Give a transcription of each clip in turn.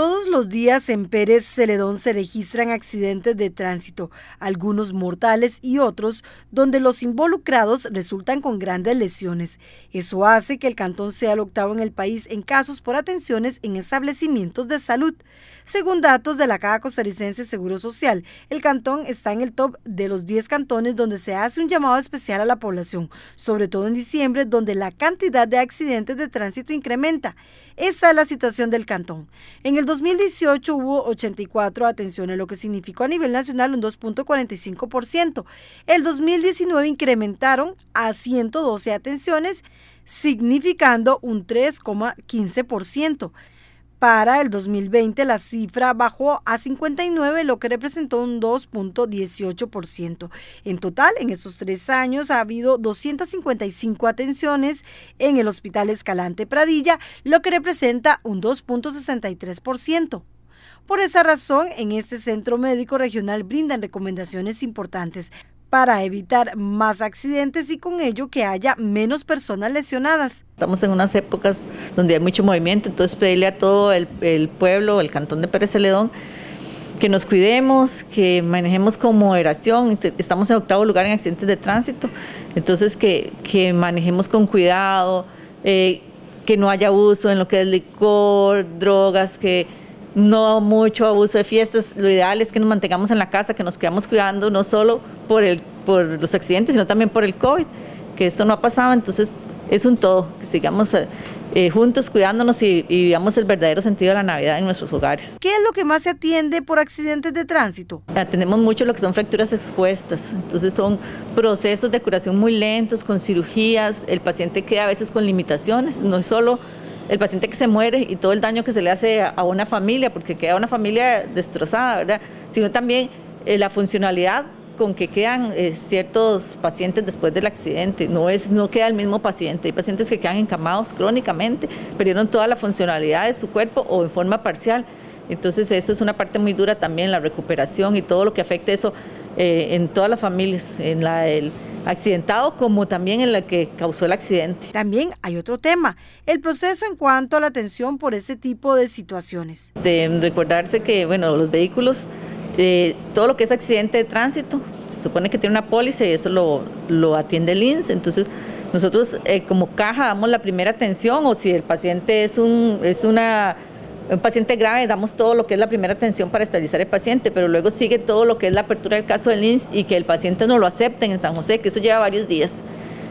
Todos los días en Pérez Celedón se registran accidentes de tránsito, algunos mortales y otros donde los involucrados resultan con grandes lesiones. Eso hace que el cantón sea el octavo en el país en casos por atenciones en establecimientos de salud. Según datos de la Caja Costarricense Seguro Social, el cantón está en el top de los 10 cantones donde se hace un llamado especial a la población, sobre todo en diciembre donde la cantidad de accidentes de tránsito incrementa. Esta es la situación del cantón. En el 2018 hubo 84 atenciones, lo que significó a nivel nacional un 2.45%. El 2019 incrementaron a 112 atenciones, significando un 3,15%. Para el 2020 la cifra bajó a 59, lo que representó un 2.18%. En total, en esos tres años ha habido 255 atenciones en el Hospital Escalante Pradilla, lo que representa un 2.63%. Por esa razón, en este centro médico regional brindan recomendaciones importantes para evitar más accidentes y con ello que haya menos personas lesionadas. Estamos en unas épocas donde hay mucho movimiento, entonces pedirle a todo el, pueblo, el cantón de Pérez Celedón, que nos cuidemos, que manejemos con moderación. Estamos en octavo lugar en accidentes de tránsito, entonces que, manejemos con cuidado, eh, que no haya abuso en lo que es licor, drogas, que no mucho abuso de fiestas. Lo ideal es que nos mantengamos en la casa, que nos quedamos cuidando, no solo por, el, por los accidentes, sino también por el COVID, que esto no ha pasado, entonces es un todo, que sigamos eh, eh, juntos cuidándonos y, y vivamos el verdadero sentido de la Navidad en nuestros hogares. ¿Qué es lo que más se atiende por accidentes de tránsito? Atendemos mucho lo que son fracturas expuestas, entonces son procesos de curación muy lentos, con cirugías, el paciente queda a veces con limitaciones, no es solo el paciente que se muere y todo el daño que se le hace a una familia, porque queda una familia destrozada, ¿verdad? Sino también eh, la funcionalidad con que quedan eh, ciertos pacientes después del accidente, no, es, no queda el mismo paciente, hay pacientes que quedan encamados crónicamente, perdieron toda la funcionalidad de su cuerpo o en forma parcial. Entonces eso es una parte muy dura también, la recuperación y todo lo que afecta eso eh, en todas las familias, en la del accidentado como también en la que causó el accidente. También hay otro tema, el proceso en cuanto a la atención por ese tipo de situaciones. De recordarse que bueno, los vehículos todo lo que es accidente de tránsito, se supone que tiene una póliza y eso lo, atiende el INS. E. Entonces, nosotros eh, como caja damos la primera atención o si el paciente es un, es una, paciente grave, damos todo lo que es la primera atención para estabilizar el paciente, pero luego sigue todo lo que es la apertura del caso del INS e y que el paciente no lo acepten en San José, que eso lleva varios días.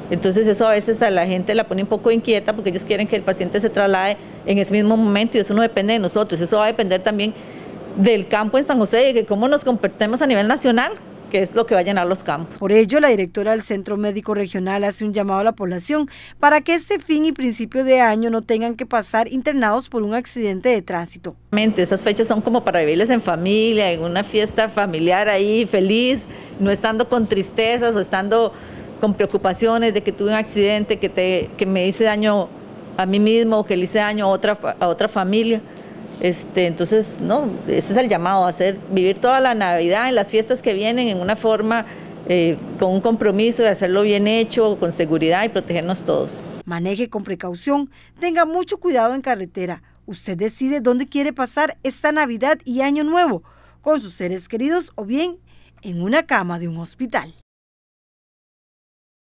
Entonces eso a veces a la gente la pone un poco inquieta porque ellos quieren que el paciente se traslade en ese mismo momento y eso no depende de nosotros, eso va a depender también del campo en San José y de cómo nos comportemos a nivel nacional que es lo que va a llenar los campos. Por ello, la directora del Centro Médico Regional hace un llamado a la población para que este fin y principio de año no tengan que pasar internados por un accidente de tránsito. Esas fechas son como para vivirles en familia, en una fiesta familiar ahí feliz, no estando con tristezas o estando con preocupaciones de que tuve un accidente, que, te, que me hice daño a mí mismo o que le hice daño a otra, a otra familia. Este, entonces, no, ese es el llamado, a hacer, vivir toda la Navidad en las fiestas que vienen en una forma, eh, con un compromiso de hacerlo bien hecho, con seguridad y protegernos todos. Maneje con precaución, tenga mucho cuidado en carretera. Usted decide dónde quiere pasar esta Navidad y Año Nuevo, con sus seres queridos o bien en una cama de un hospital.